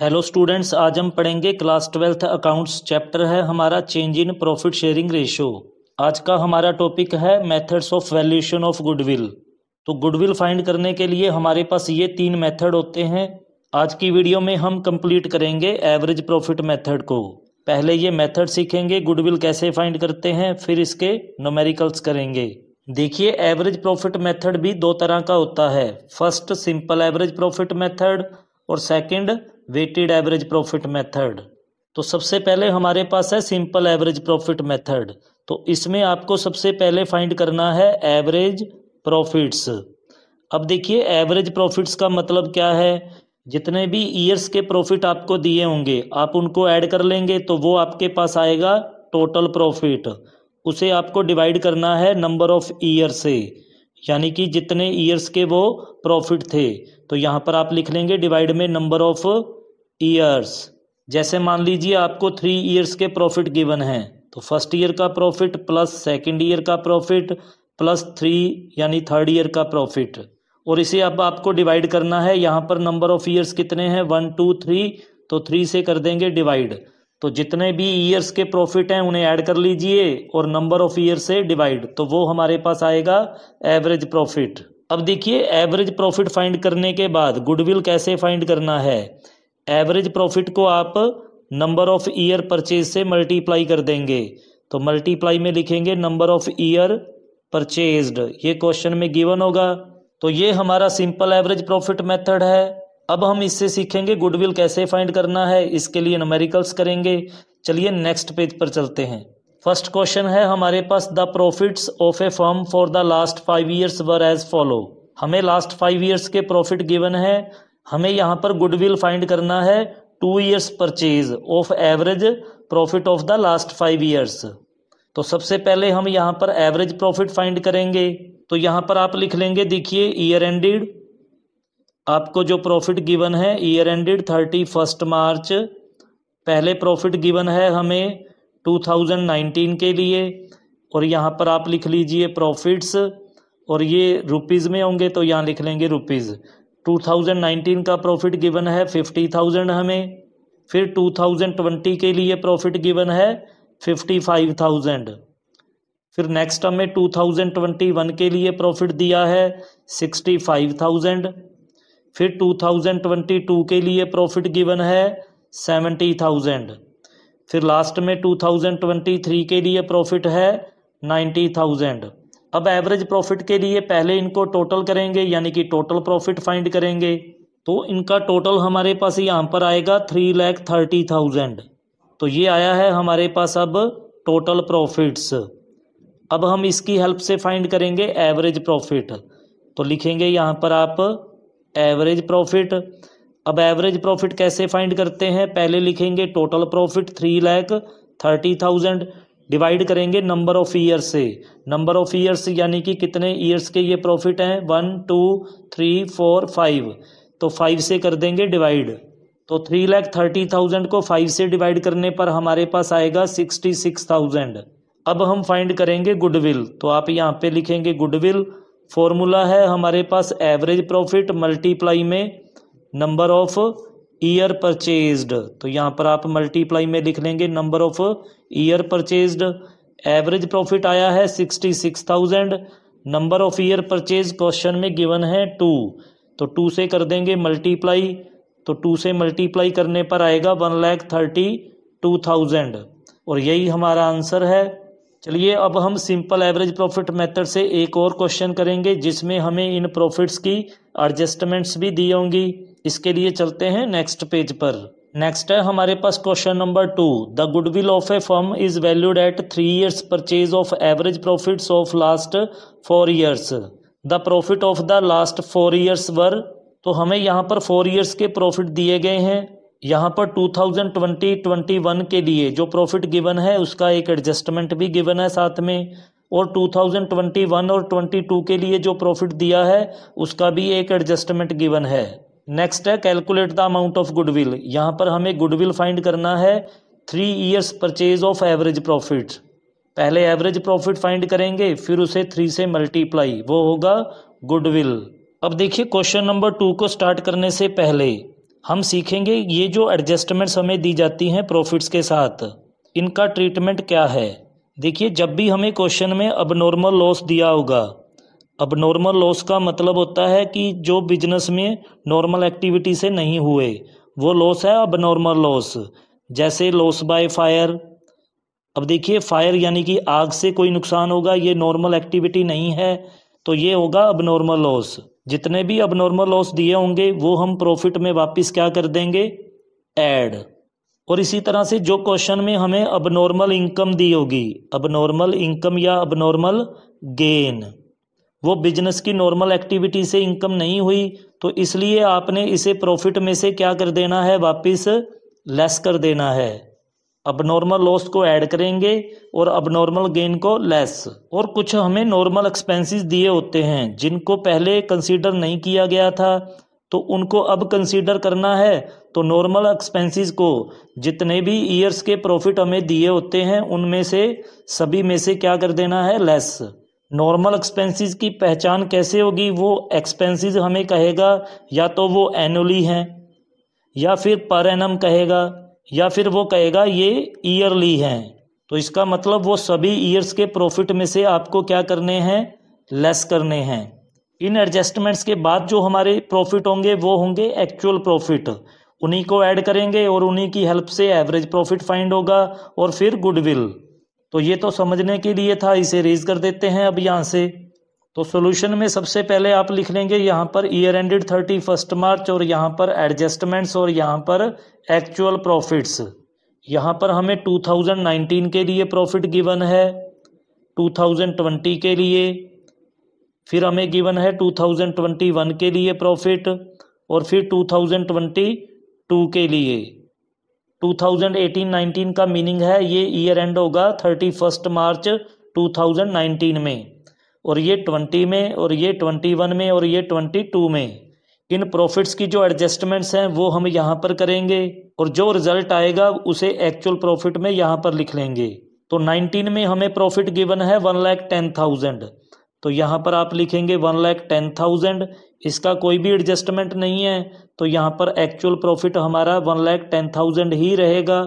hello students आज हम पढ़ेंगे क्लास ट्वेल्थ अकाउंट्स चैप्टर है हमारा change in profit sharing ratio आज का हमारा टॉपिक है methods of valuation of goodwill तो गुडविल फाइंड करने के लिए हमारे पास ये तीन मेथड होते हैं आज की वीडियो में हम कंप्लीट करेंगे एवरेज प्रॉफिट मेथड को पहले ये मेथड सीखेंगे गुडविल कैसे फाइंड करते हैं फिर इसके नोमेरिकल्स करेंगे देखिए एवरेज प्रॉफिट मेथड भी दो तरह का होता है first simple average profit method और second weighted average profit method तो सबसे पहले हमारे पास है सिंपल एवरेज प्रॉफिट मेथड तो इसमें आपको सबसे पहले फाइंड करना है एवरेज प्रॉफिट्स अब देखिए एवरेज प्रॉफिट्स का मतलब क्या है जितने भी ईयर्स के प्रॉफिट आपको दिए होंगे आप उनको ऐड कर लेंगे तो वो आपके पास आएगा टोटल प्रॉफिट उसे आपको डिवाइड करना है नंबर ऑफ ईयर से यानी कि जितने ईयर्स के वो प्रॉफिट थे तो यहाँ पर आप लिख लेंगे डिवाइड में नंबर ऑफ ईयर्स जैसे मान लीजिए आपको थ्री ईयर्स के प्रॉफिट गिवन है तो फर्स्ट ईयर का प्रॉफिट प्लस सेकंड ईयर का प्रॉफिट प्लस थ्री यानी थर्ड ईयर का प्रॉफिट और इसे अब आपको डिवाइड करना है यहाँ पर नंबर ऑफ ईयर्स कितने हैं वन टू थ्री तो थ्री से कर देंगे डिवाइड तो जितने भी ईयर्स के प्रॉफिट हैं उन्हें ऐड कर लीजिए और नंबर ऑफ ईयर से डिवाइड तो वो हमारे पास आएगा एवरेज प्रॉफिट अब देखिए एवरेज प्रॉफिट फाइंड करने के बाद गुडविल कैसे फाइंड करना है एवरेज प्रॉफिट को आप नंबर ऑफ ईयर परचेज से मल्टीप्लाई कर देंगे तो मल्टीप्लाई में लिखेंगे नंबर ऑफ ईयर परचेज्ड ये क्वेश्चन में गिवन होगा तो ये हमारा सिंपल एवरेज प्रॉफिट मेथड है अब हम इससे सीखेंगे गुडविल कैसे फाइंड करना है इसके लिए नमेरिकल्स करेंगे चलिए नेक्स्ट पेज पर चलते हैं फर्स्ट क्वेश्चन है हमारे पास the profits of a firm for the last five years were as follow हमें लास्ट फाइव ईयर्स के प्रॉफिट गिवन है हमें यहाँ पर गुडविल फाइंड करना है two years purchase of average profit of the last five years तो सबसे पहले हम यहाँ पर एवरेज प्रॉफिट फाइंड करेंगे तो यहाँ पर आप लिख लेंगे देखिए ईयर एंडेड आपको जो प्रॉफिट गिवन है year ended thirty first March पहले प्रॉफिट गिवन है हमें 2019 के लिए और यहाँ पर आप लिख लीजिए प्रॉफिट्स और ये रुपीज़ में होंगे तो यहाँ लिख लेंगे रुपीज़ 2019 का प्रॉफिट गिवन है फिफ्टी थाउजेंड हमें फिर 2020 के लिए प्रॉफिट गिवन है फिफ्टी फाइव थाउजेंड फिर नेक्स्ट हमें 2021 के लिए प्रॉफिट दिया है सिक्सटी फाइव थाउजेंड फिर 2022 के लिए प्रॉफिट गिवन है 70,000 थाउजेंड फिर लास्ट में 2023 के लिए प्रॉफिट है नाइन्टी थाउजेंड अब एवरेज प्रॉफिट के लिए पहले इनको टोटल करेंगे यानी कि टोटल प्रॉफिट फाइंड करेंगे तो इनका टोटल हमारे पास यहाँ पर आएगा थ्री लैख थर्टी थाउजेंड तो ये आया है हमारे पास अब टोटल प्रॉफिट्स अब हम इसकी हेल्प से फाइंड करेंगे एवरेज प्रॉफिट तो लिखेंगे यहाँ पर आप एवरेज प्रॉफिट अब एवरेज प्रॉफिट कैसे फाइंड करते हैं पहले लिखेंगे total profit three lakh thirty thousand divide करेंगे नंबर ऑफ ईयर से नंबर ऑफ ईयर्स यानी कि कितने ईयर्स के ये प्रॉफिट हैं one two three four five तो फाइव से कर देंगे डिवाइड तो थ्री लैख थर्टी थाउजेंड को फाइव से डिवाइड करने पर हमारे पास आएगा सिक्सटी सिक्स थाउजेंड अब हम फाइंड करेंगे गुडविल तो आप यहाँ पे लिखेंगे गुडविल फॉर्मूला है हमारे पास एवरेज प्रॉफिट मल्टीप्लाई में नंबर ऑफ ईयर परचेज्ड तो यहाँ पर आप मल्टीप्लाई में लिख लेंगे number of year purchased average profit आया है sixty six thousand number of year purchase question में गिवन है टू तो टू से कर देंगे मल्टीप्लाई तो टू से मल्टीप्लाई करने पर आएगा one lakh thirty two thousand और यही हमारा आंसर है चलिए अब हम सिंपल एवरेज प्रॉफिट मेथड से एक और क्वेश्चन करेंगे जिसमें हमें इन प्रॉफिट्स की एडजस्टमेंट्स भी दी होंगी इसके लिए चलते हैं नेक्स्ट पेज पर नेक्स्ट है हमारे पास question number two the goodwill of a firm is valued at three years purchase of average profits of last four years the profit of the last four years were तो हमें यहाँ पर four years के profit दिए गए हैं यहाँ पर 2020-21 के लिए जो प्रॉफिट गिवन है उसका एक एडजस्टमेंट भी गिवन है साथ में और 2021 और 22 के लिए जो प्रॉफिट दिया है उसका भी एक एडजस्टमेंट गिवन है नेक्स्ट है calculate the amount of goodwill यहाँ पर हमें गुडविल फाइंड करना है three years purchase of average profit पहले एवरेज प्रॉफिट फाइंड करेंगे फिर उसे थ्री से मल्टीप्लाई वो होगा गुडविल अब देखिए क्वेश्चन नंबर टू को स्टार्ट करने से पहले हम सीखेंगे ये जो एडजस्टमेंट्स हमें दी जाती हैं प्रॉफिट्स के साथ इनका ट्रीटमेंट क्या है देखिए जब भी हमें क्वेश्चन में अब नॉर्मल लॉस दिया होगा अब नॉर्मल लॉस का मतलब होता है कि जो बिजनेस में नॉर्मल एक्टिविटी से नहीं हुए वो लॉस है अब नॉर्मल लॉस जैसे लॉस बाय फायर अब देखिए फायर यानी कि आग से कोई नुकसान होगा ये नॉर्मल एक्टिविटी नहीं है तो ये होगा अब नॉर्मल लॉस जितने भी अब नॉर्मल लॉस दिए होंगे वो हम प्रॉफिट में वापस क्या कर देंगे एड और इसी तरह से जो क्वेश्चन में हमें अब नॉर्मल इनकम दी होगी अब नॉर्मल इनकम या अब नॉर्मल गेन वो बिजनेस की नॉर्मल एक्टिविटी से इनकम नहीं हुई तो इसलिए आपने इसे प्रॉफिट में से क्या कर देना है वापस लेस कर देना है अब नॉर्मल लॉस को ऐड करेंगे और अब नॉर्मल गेन को लेस और कुछ हमें नॉर्मल एक्सपेंसेस दिए होते हैं जिनको पहले कंसीडर नहीं किया गया था तो उनको अब कंसीडर करना है तो नॉर्मल एक्सपेंसेस को जितने भी ईयर्स के प्रॉफिट हमें दिए होते हैं उनमें से सभी में से क्या कर देना है लेस नॉर्मल एक्सपेंसेस की पहचान कैसे होगी वो एक्सपेंसेस हमें कहेगा या तो वो एनुअली हैं या फिर पर एनम कहेगा या फिर वो कहेगा ये ईयरली हैं तो इसका मतलब वो सभी ईयर्स के प्रॉफिट में से आपको क्या करने हैं लेस करने हैं इन एडजस्टमेंट्स के बाद जो हमारे प्रॉफिट होंगे वो होंगे एक्चुअल प्रॉफिट उन्हीं को ऐड करेंगे और उन्हीं की हेल्प से एवरेज प्रॉफिट फाइंड होगा और फिर गुडविल तो ये तो समझने के लिए था इसे रेज कर देते हैं अब यहाँ से तो सोल्यूशन में सबसे पहले आप लिख लेंगे यहाँ पर year ended thirty first March और यहाँ पर एडजस्टमेंट्स और यहाँ पर एक्चुअल प्रॉफिट्स यहाँ पर हमें 2019 के लिए प्रॉफिट गिवन है 2020 के लिए फिर हमें गिवन है 2021 के लिए प्रॉफिट और फिर 2022 के लिए 2018-19 का मीनिंग है ये ईयर एंड होगा थर्टी फर्स्ट मार्च 2019 में और ये 20 में और ये 21 में और ये 22 में इन प्रॉफिट्स की जो एडजस्टमेंट्स हैं वो हम यहाँ पर करेंगे और जो रिज़ल्ट आएगा उसे एक्चुअल प्रॉफिट में यहाँ पर लिख लेंगे तो 19 में हमें प्रॉफिट गिवन है वन लैख टेन थाउजेंड तो यहाँ पर आप लिखेंगे वन लैख टेन थाउजेंड इसका कोई भी एडजस्टमेंट नहीं है तो यहाँ पर एक्चुअल प्रॉफिट हमारा वन लैख टेन थाउजेंड ही रहेगा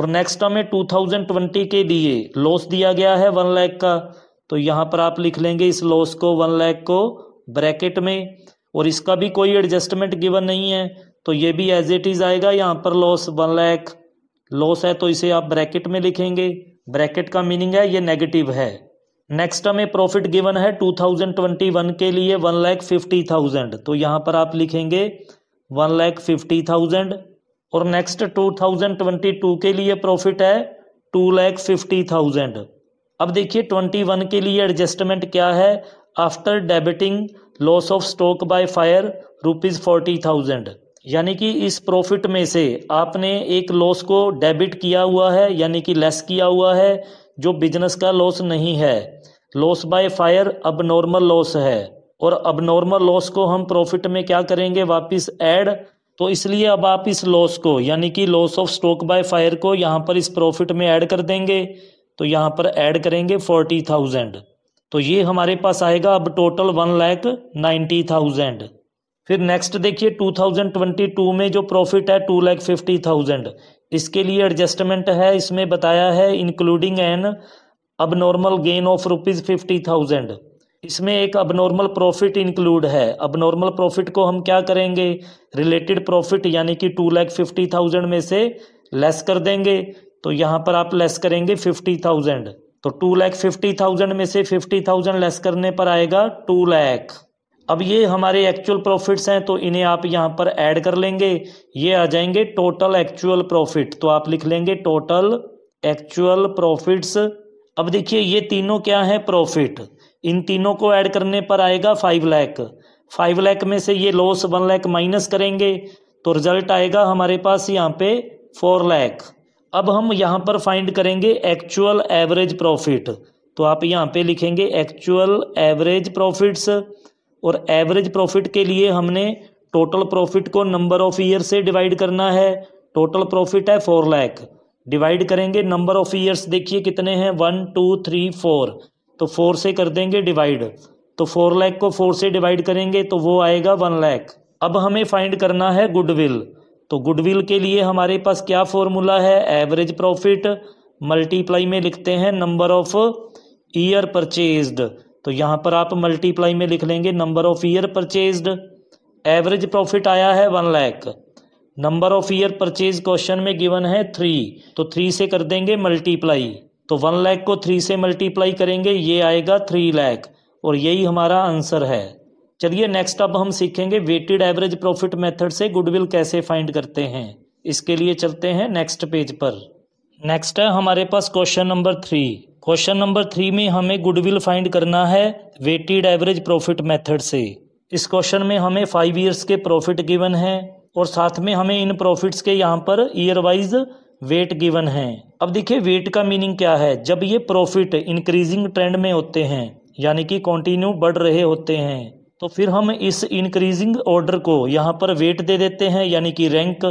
और नेक्स्ट हमें टू थाउजेंड ट्वेंटी के लिए लॉस दिया गया है वन लैख का तो यहाँ पर आप लिख लेंगे इस लॉस को वन लैख को ब्रैकेट में और इसका भी कोई एडजस्टमेंट गिवन नहीं है तो ये भी एज इट इज़ आएगा यहाँ पर लॉस वन लैख लॉस है तो इसे आप ब्रैकेट में लिखेंगे ब्रैकेट का मीनिंग है ये नेगेटिव है नेक्स्ट हमें प्रॉफिट गिवन है 2021 के लिए वन लैख फिफ्टी थाउजेंड तो यहाँ पर आप लिखेंगे वन लैख फिफ्टी थाउजेंड और नेक्स्ट 2022 के लिए प्रॉफिट है टू लैख फिफ्टी थाउजेंड अब देखिए 21 के लिए एडजस्टमेंट क्या है after debiting loss of stock by fire rupees forty thousand यानी कि इस प्रॉफिट में से आपने एक लॉस को डेबिट किया हुआ है यानी कि लेस किया हुआ है जो बिजनेस का लॉस नहीं है loss by fire abnormal loss है और अब नॉर्मल लॉस को हम प्रॉफिट में क्या करेंगे वापस ऐड तो इसलिए अब आप इस लॉस को यानी कि loss of stock by fire को यहाँ पर इस प्रॉफिट में ऐड कर देंगे तो यहाँ पर ऐड करेंगे फोर्टी थाउजेंड तो ये हमारे पास आएगा अब total one lakh ninety thousand फिर नेक्स्ट देखिए टू थाउजेंड ट्वेंटी टू में जो प्रॉफिट है टू लैख फिफ्टी थाउजेंड इसके लिए एडजस्टमेंट है इसमें बताया है including an abnormal gain of rupees fifty thousand इसमें एक अब नॉर्मल प्रॉफिट इंक्लूड है अब नॉर्मल प्रॉफिट को हम क्या करेंगे रिलेटेड प्रॉफिट यानी कि टू लैख फिफ्टी थाउजेंड में से लेस कर देंगे तो यहाँ पर आप लेस करेंगे फिफ्टी थाउजेंड तो टू लैख फिफ्टी थाउजेंड में से फिफ्टी थाउजेंड लेस करने पर आएगा टू लैख अब ये हमारे एक्चुअल प्रॉफिट्स हैं तो इन्हें आप यहाँ पर ऐड कर लेंगे ये आ जाएंगे टोटल एक्चुअल प्रॉफिट तो आप लिख लेंगे टोटल एक्चुअल प्रॉफिट्स अब देखिए ये तीनों क्या है प्रॉफिट इन तीनों को ऐड करने पर आएगा फाइव लैख फाइव लैख में से ये लॉस वन लैख माइनस करेंगे तो रिजल्ट आएगा हमारे पास यहाँ पे फोर लैख अब हम यहाँ पर फाइंड करेंगे एक्चुअल एवरेज प्रॉफिट तो आप यहाँ पे लिखेंगे एक्चुअल एवरेज प्रॉफिट्स और एवरेज प्रॉफिट के लिए हमने टोटल प्रॉफिट को नंबर ऑफ ईयर से डिवाइड करना है टोटल प्रॉफिट है फोर लैख डिवाइड करेंगे नंबर ऑफ ईयर्स देखिए कितने हैं वन टू थ्री फोर तो फोर से कर देंगे डिवाइड तो फोर लैख को फोर से डिवाइड करेंगे तो वो आएगा वन लैख अब हमें फाइंड करना है गुडविल तो गुडविल के लिए हमारे पास क्या फॉर्मूला है एवरेज प्रॉफिट मल्टीप्लाई में लिखते हैं नंबर ऑफ ईयर परचेज्ड तो यहाँ पर आप मल्टीप्लाई में लिख लेंगे number of year purchased average profit आया है one lakh number of year purchase question में गिवन है थ्री तो थ्री से कर देंगे मल्टीप्लाई तो वन लैख को थ्री से मल्टीप्लाई करेंगे ये आएगा थ्री लैख और यही हमारा आंसर है चलिए नेक्स्ट अब हम सीखेंगे वेटेड एवरेज प्रॉफिट मेथड से गुडविल कैसे फाइंड करते हैं इसके लिए चलते हैं नेक्स्ट पेज पर नेक्स्ट है हमारे पास question number three question number three में हमें गुडविल फाइंड करना है वेटेड एवरेज प्रॉफिट मेथड से इस क्वेश्चन में हमें फाइव ईयर्स के प्रॉफिट गिवन है और साथ में हमें इन प्रॉफिट्स के यहाँ पर ईयर वाइज वेट गिवन है अब देखिए वेट का मीनिंग क्या है जब ये प्रॉफिट इंक्रीजिंग ट्रेंड में होते हैं यानी कि कंटिन्यू बढ़ रहे होते हैं तो फिर हम इस इंक्रीजिंग ऑर्डर को यहाँ पर वेट दे देते हैं यानी कि रैंक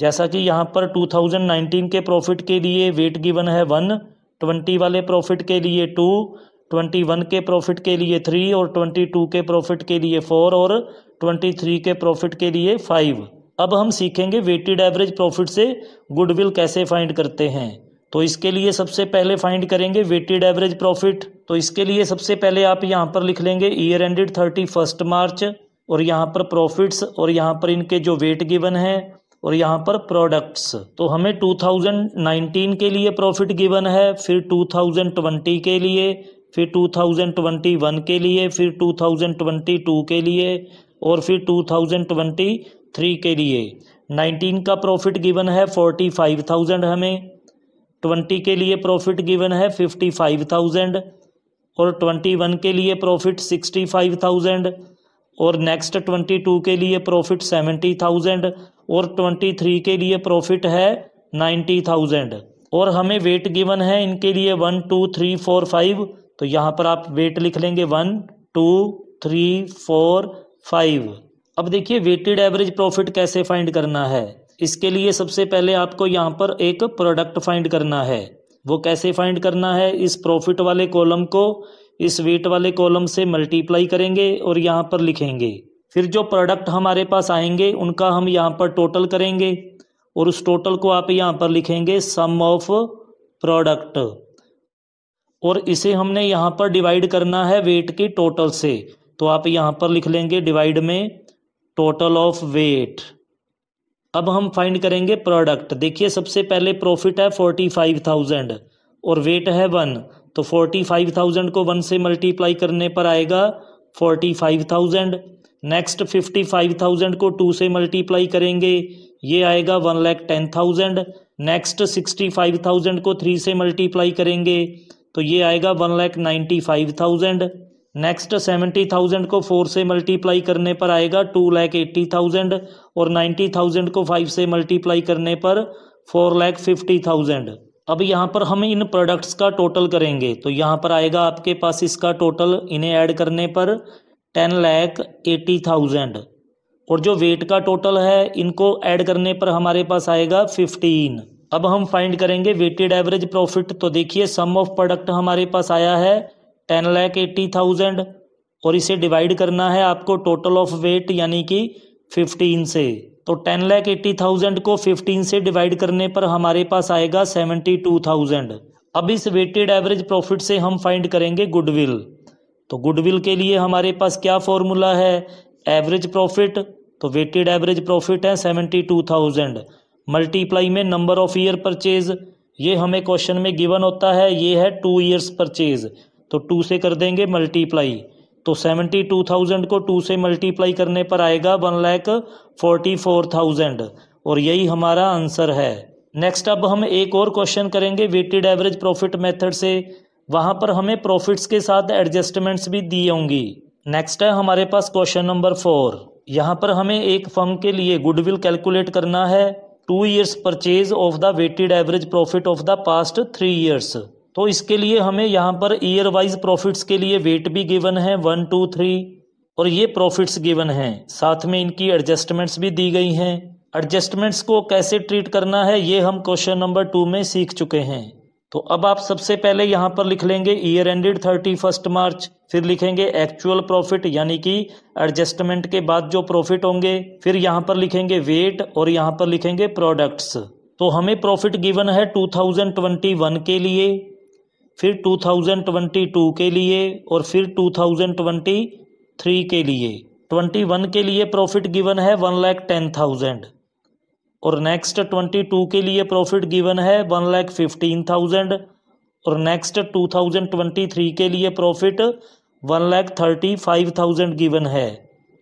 जैसा कि यहाँ पर 2019 के प्रॉफिट के लिए वेट गिवन है वन ट्वेंटी वाले प्रॉफिट के लिए टू ट्वेंटी वन के प्रॉफिट के लिए थ्री और ट्वेंटी टू के प्रॉफिट के लिए फोर और ट्वेंटी थ्री के प्रॉफिट के लिए फाइव अब हम सीखेंगे वेटेड एवरेज प्रॉफिट से गुडविल कैसे फाइंड करते हैं तो इसके लिए सबसे पहले फाइंड करेंगे वेटेड एवरेज प्रॉफिट तो इसके लिए सबसे पहले आप यहाँ पर लिख लेंगे year ended thirty first March और यहाँ पर प्रॉफिट्स और यहाँ पर इनके जो वेट गिवन है और यहाँ पर प्रोडक्ट्स तो हमें 2019 के लिए प्रॉफिट गिवन है फिर 2020 के लिए फिर 2021 के लिए फिर 2022 के लिए और फिर 2023 के लिए 19 का प्रॉफिट गिवन है 45,000 हमें 20 के लिए प्रॉफिट गिवन है 55,000 और 21 के लिए प्रॉफिट 65,000 और नेक्स्ट ट्वेंटी टू के लिए प्रॉफिट सेवेंटी थाउजेंड और ट्वेंटी थ्री के लिए प्रॉफिट है नाइन्टी थाउजेंड और हमें वेट गिवन है इनके लिए one two three four five तो यहाँ पर आप वेट लिख लेंगे one two three four five अब देखिए वेटेड एवरेज प्रॉफिट कैसे फाइंड करना है इसके लिए सबसे पहले आपको यहाँ पर एक प्रोडक्ट फाइंड करना है वो कैसे फाइंड करना है इस प्रॉफिट वाले कॉलम को इस वेट वाले कॉलम से मल्टीप्लाई करेंगे और यहाँ पर लिखेंगे फिर जो प्रोडक्ट हमारे पास आएंगे उनका हम यहाँ पर टोटल करेंगे और उस टोटल को आप यहाँ पर लिखेंगे सम ऑफ प्रोडक्ट और इसे हमने यहाँ पर डिवाइड करना है वेट के टोटल से तो आप यहाँ पर लिख लेंगे डिवाइड में टोटल ऑफ वेट अब हम फाइंड करेंगे प्रोडक्ट देखिए सबसे पहले प्रॉफिट है फोर्टी फाइव थाउजेंड और वेट है वन तो फोर्टी फाइव थाउजेंड को वन से मल्टीप्लाई करने पर आएगा forty five thousand next fifty five thousand को टू से मल्टीप्लाई करेंगे ये आएगा one lakh ten thousand next sixty five thousand को थ्री से मल्टीप्लाई करेंगे तो ये आएगा one lakh ninety five thousand next seventy thousand को फोर से मल्टीप्लाई करने पर आएगा टू लैख एट्टी थाउजेंड और नाइन्टी थाउजेंड को फाइव से मल्टीप्लाई करने पर फोर लैख फिफ्टी थाउजेंड अब यहाँ पर हम इन प्रोडक्ट्स का टोटल करेंगे तो यहाँ पर आएगा आपके पास इसका टोटल इन्हें ऐड करने पर टेन लैख एटी थाउजेंड और जो वेट का टोटल है इनको ऐड करने पर हमारे पास आएगा फिफ्टीन अब हम फाइंड करेंगे वेटेड एवरेज प्रॉफिट तो देखिए सम ऑफ प्रोडक्ट हमारे पास आया है टेन लैख एट्टी थाउजेंड और इसे डिवाइड करना है आपको टोटल ऑफ वेट यानी कि फिफ्टीन से तो टेन लैख एट्टी थाउजेंड को फिफ्टीन से डिवाइड करने पर हमारे पास आएगा सेवेंटी टू थाउजेंड अब इस वेटेड एवरेज प्रॉफिट से हम फाइंड करेंगे गुडविल तो गुडविल के लिए हमारे पास क्या फॉर्मूला है एवरेज प्रॉफिट तो वेटेड एवरेज प्रॉफिट है सेवेंटी टू थाउजेंड मल्टीप्लाई में नंबर ऑफ ईयर परचेज ये हमें क्वेश्चन में गिवन होता है ये है टू ईयर्स परचेज तो टू से कर देंगे मल्टीप्लाई तो सेवेंटी टू थाउजेंड को टू से मल्टीप्लाई करने पर आएगा one lakh forty four thousand और यही हमारा आंसर है नेक्स्ट अब हम एक और क्वेश्चन करेंगे वेटेड एवरेज प्रॉफिट मेथड से वहां पर हमें प्रॉफिट्स के साथ एडजस्टमेंट्स भी दी होंगी नेक्स्ट है हमारे पास क्वेश्चन नंबर फोर यहाँ पर हमें एक फर्म के लिए गुडविल कैलकुलेट करना है two years purchase of the weighted average profit of the past three years तो इसके लिए हमें यहाँ पर ईयर वाइज प्रॉफिट्स के लिए वेट भी गिवन है वन टू थ्री और ये प्रॉफिट्स गिवन है साथ में इनकी एडजस्टमेंट्स भी दी गई हैं एडजस्टमेंट्स को कैसे ट्रीट करना है ये हम क्वेश्चन नंबर टू में सीख चुके हैं तो अब आप सबसे पहले यहाँ पर लिख लेंगे year ended thirty first March फिर लिखेंगे एक्चुअल प्रॉफिट यानी कि एडजस्टमेंट के बाद जो प्रॉफिट होंगे फिर यहाँ पर लिखेंगे वेट और यहाँ पर लिखेंगे प्रोडक्ट्स तो हमें प्रॉफिट गिवन है 2021 के लिए फिर 2022 के लिए और फिर 2023 के लिए 21 के लिए प्रॉफिट गिवन है वन लैख टेन थाउजेंड और नेक्स्ट 22 के लिए प्रॉफिट गिवन है वन लैख फिफ्टीन थाउजेंड और नेक्स्ट 2023 के लिए profit one lakh thirty five thousand given है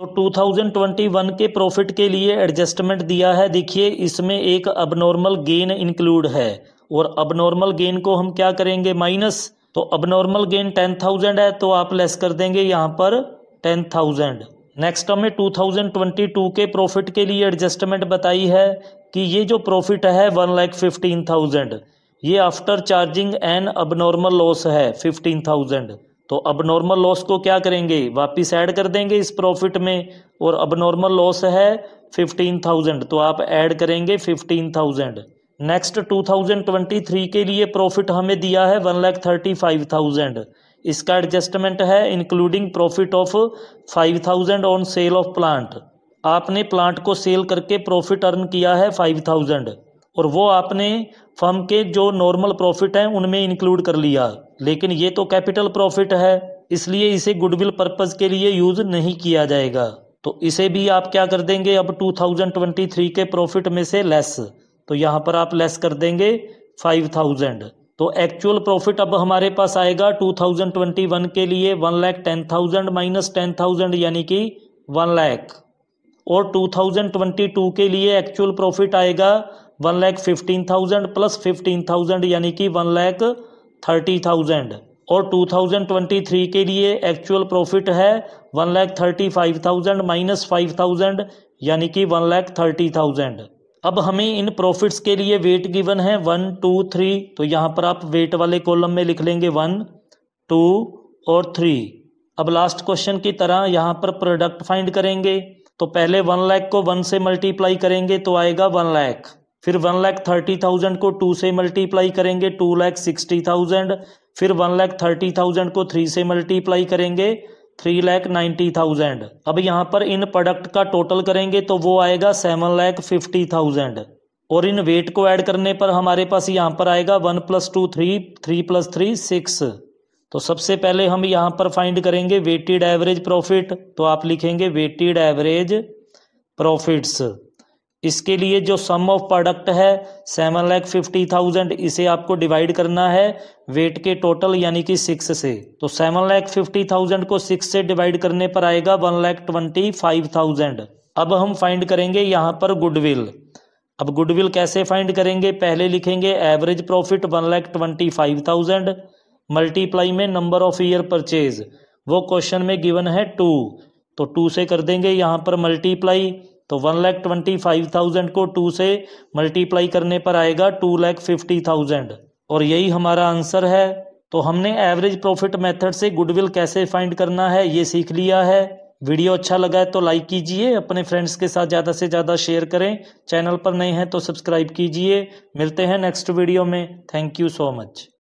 तो 2021 के प्रॉफिट के लिए एडजस्टमेंट दिया है देखिए इसमें एक अबनॉर्मल गेन इंक्लूड है और अब गेन को हम क्या करेंगे माइनस तो abnormal gain ten thousand है तो आप लेस कर देंगे यहाँ पर टेन थाउजेंड नेक्स्ट हमें टू थाउजेंड ट्वेंटी टू के प्रॉफिट के लिए एडजस्टमेंट बताई है कि ये जो प्रॉफिट है वन लैख फिफ्टीन थाउजेंड ये after charging an abnormal loss है फिफ्टीन थाउजेंड तो अब नॉर्मल लॉस को क्या करेंगे वापिस एड कर देंगे इस प्रॉफिट में और अब नॉर्मल लॉस है फिफ्टीन थाउजेंड तो आप एड करेंगे फिफ्टीन थाउजेंड नेक्स्ट 2023 के लिए प्रॉफिट हमें दिया है one lakh thirty five thousand इसका एडजस्टमेंट है including profit of five thousand on sale of plant आपने प्लांट को सेल करके प्रॉफिट अर्न किया है फाइव थाउजेंड और वो आपने फर्म के जो नॉर्मल प्रॉफिट हैं उनमें इंक्लूड कर लिया लेकिन ये तो कैपिटल प्रॉफिट है इसलिए इसे गुडविल पर्पज़ के लिए यूज़ नहीं किया जाएगा तो इसे भी आप क्या कर देंगे अब 2023 के प्रॉफिट में से लेस तो यहाँ पर आप लेस कर देंगे फाइव थाउजेंड तो एक्चुअल प्रॉफिट अब हमारे पास आएगा टू थाउजेंड ट्वेंटी वन के लिए one lakh ten thousand minus ten thousand यानी कि वन लैख और टू थाउजेंड ट्वेंटी टू के लिए एक्चुअल प्रॉफिट आएगा one lakh fifteen thousand plus fifteen thousand यानी कि वन लैख थर्टी थाउजेंड और टू थाउजेंड ट्वेंटी थ्री के लिए एक्चुअल प्रॉफिट है one lakh thirty five thousand minus five thousand यानी कि वन लैख थर्टी थाउजेंड अब हमें इन प्रॉफिट्स के लिए वेट गिवन है वन टू थ्री तो यहाँ पर आप वेट वाले कॉलम में लिख लेंगे वन टू और थ्री अब लास्ट क्वेश्चन की तरह यहाँ पर प्रोडक्ट फाइंड करेंगे तो पहले वन लाख को वन से मल्टीप्लाई करेंगे तो आएगा वन लाख फिर वन लाख थर्टी थाउजेंड को टू से मल्टीप्लाई करेंगे टू लाख सिक्सटी थाउजेंड फिर वन लाख थर्टी थाउजेंड को थ्री से मल्टीप्लाई करेंगे थ्री लैख नाइन्टी थाउजेंड अब यहाँ पर इन प्रोडक्ट का टोटल करेंगे तो वो आएगा सेवन लैख फिफ्टी थाउजेंड और इन वेट को ऐड करने पर हमारे पास यहाँ पर आएगा one plus two three three plus three six तो सबसे पहले हम यहाँ पर फाइंड करेंगे वेटेड एवरेज प्रॉफिट तो आप लिखेंगे वेटेड एवरेज प्रॉफिट्स इसके लिए जो सम ऑफ प्रोडक्ट है सेवन लैख फिफ्टी थाउजेंड इसे आपको डिवाइड करना है वेट के टोटल यानी कि सिक्स से तो सेवन लैख फिफ्टी थाउजेंड को सिक्स से डिवाइड करने पर आएगा one lakh twenty five thousand अब हम फाइंड करेंगे यहाँ पर गुडविल अब गुडविल कैसे फाइंड करेंगे पहले लिखेंगे average profit one lakh twenty five thousand multiply में नंबर ऑफ ईयर परचेज वो क्वेश्चन में गिवन है टू तो टू से कर देंगे यहाँ पर मल्टीप्लाई तो one lakh twenty five thousand को टू से मल्टीप्लाई करने पर आएगा टू लैख फिफ्टी थाउजेंड और यही हमारा आंसर है तो हमने एवरेज प्रॉफिट मेथड से गुडविल कैसे फाइंड करना है ये सीख लिया है वीडियो अच्छा लगा है तो लाइक कीजिए अपने फ्रेंड्स के साथ ज़्यादा से ज़्यादा शेयर करें चैनल पर नए हैं तो सब्सक्राइब कीजिए मिलते हैं नेक्स्ट वीडियो में थैंक यू सो मच